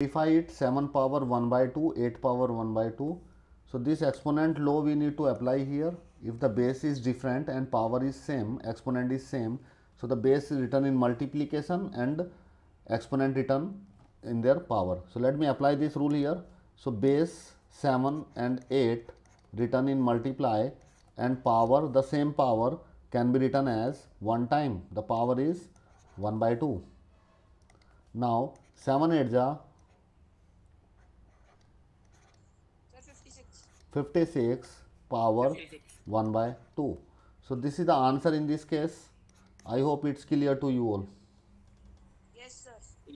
Simplify it 7 power 1 by 2, 8 power 1 by 2. So this exponent law we need to apply here. If the base is different and power is same, exponent is same. So the base is written in multiplication and exponent written in their power. So let me apply this rule here. So base 7 and 8 written in multiply and power the same power can be written as 1 time. The power is 1 by 2. Now 7 8 ja 56 power 1 by 2. So this is the answer in this case. I hope it's clear to you all. Yes, sir.